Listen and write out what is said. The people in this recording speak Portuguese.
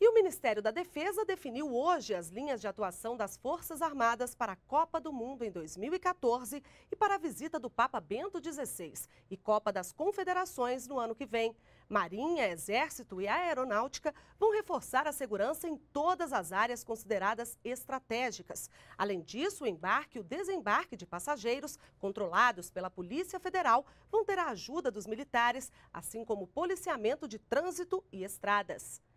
E o Ministério da Defesa definiu hoje as linhas de atuação das Forças Armadas para a Copa do Mundo em 2014 e para a visita do Papa Bento XVI e Copa das Confederações no ano que vem. Marinha, Exército e Aeronáutica vão reforçar a segurança em todas as áreas consideradas estratégicas. Além disso, o embarque e o desembarque de passageiros, controlados pela Polícia Federal, vão ter a ajuda dos militares, assim como o policiamento de trânsito e estradas.